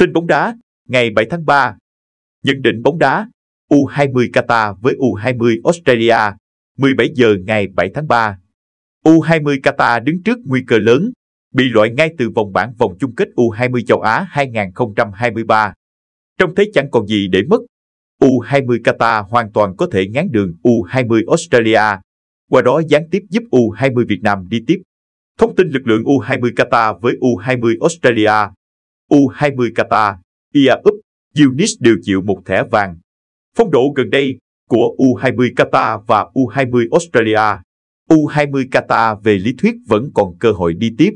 Tin bóng đá, ngày 7 tháng 3. Nhận định bóng đá, U20 Qatar với U20 Australia, 17 giờ ngày 7 tháng 3. U20 Qatar đứng trước nguy cơ lớn, bị loại ngay từ vòng bảng vòng chung kết U20 châu Á 2023. Trong thế chẳng còn gì để mất, U20 Qatar hoàn toàn có thể ngán đường U20 Australia, qua đó gián tiếp giúp U20 Việt Nam đi tiếp. Thông tin lực lượng U20 Qatar với U20 Australia U20 Qatar, Ia Úp, Yunis đều chịu một thẻ vàng. Phong độ gần đây của U20 Qatar và U20 Australia, U20 Qatar về lý thuyết vẫn còn cơ hội đi tiếp.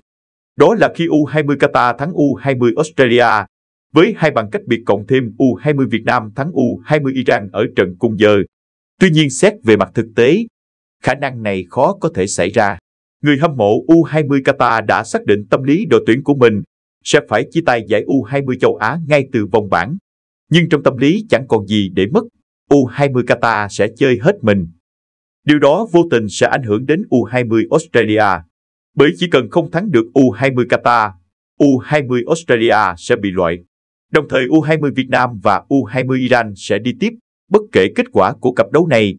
Đó là khi U20 Qatar thắng U20 Australia với hai bàn cách biệt cộng thêm U20 Việt Nam thắng U20 Iran ở trận cùng giờ. Tuy nhiên xét về mặt thực tế, khả năng này khó có thể xảy ra. Người hâm mộ U20 Qatar đã xác định tâm lý đội tuyển của mình sẽ phải chia tay giải U20 châu Á ngay từ vòng bảng. Nhưng trong tâm lý chẳng còn gì để mất, U20 Qatar sẽ chơi hết mình. Điều đó vô tình sẽ ảnh hưởng đến U20 Australia, bởi chỉ cần không thắng được U20 Qatar, U20 Australia sẽ bị loại. Đồng thời U20 Việt Nam và U20 Iran sẽ đi tiếp, bất kể kết quả của cặp đấu này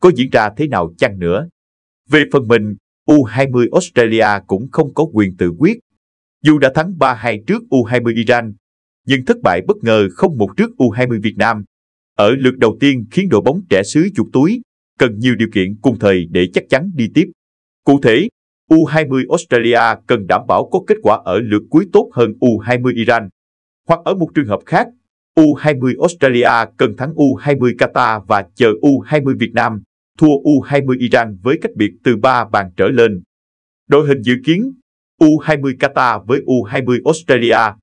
có diễn ra thế nào chăng nữa. Về phần mình, U20 Australia cũng không có quyền tự quyết dù đã thắng 3-2 trước U20 Iran, nhưng thất bại bất ngờ không một trước U20 Việt Nam. Ở lượt đầu tiên khiến đội bóng trẻ xứ chuột túi, cần nhiều điều kiện cùng thời để chắc chắn đi tiếp. Cụ thể, U20 Australia cần đảm bảo có kết quả ở lượt cuối tốt hơn U20 Iran. Hoặc ở một trường hợp khác, U20 Australia cần thắng U20 Qatar và chờ U20 Việt Nam thua U20 Iran với cách biệt từ 3 bàn trở lên. Đội hình dự kiến U20 Qatar với U20 Australia,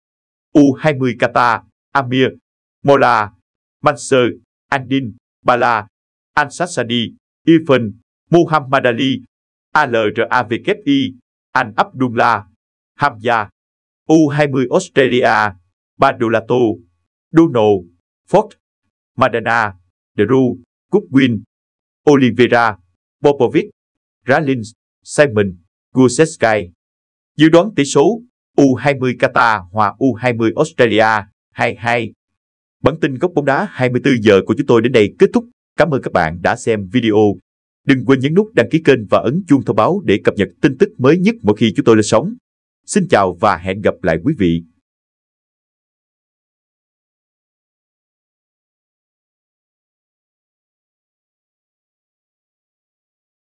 U20 Qatar, Amir, Mola, Manser, Andin, Bala, Ansassadi, Ifan, Muhammad Ali, ALRAVKI, An Abdullah, Hamza, U20 Australia, Badulato, Duno, Ford, Madana, Drew, Goodwin, Oliveira, Popovic, Rallins, Simon, Guseskai. Dự đoán tỷ số U20 Qatar hòa U20 Australia 2-2. Bản tin góc bóng đá 24 giờ của chúng tôi đến đây kết thúc. Cảm ơn các bạn đã xem video. Đừng quên nhấn nút đăng ký kênh và ấn chuông thông báo để cập nhật tin tức mới nhất mỗi khi chúng tôi lên sóng. Xin chào và hẹn gặp lại quý vị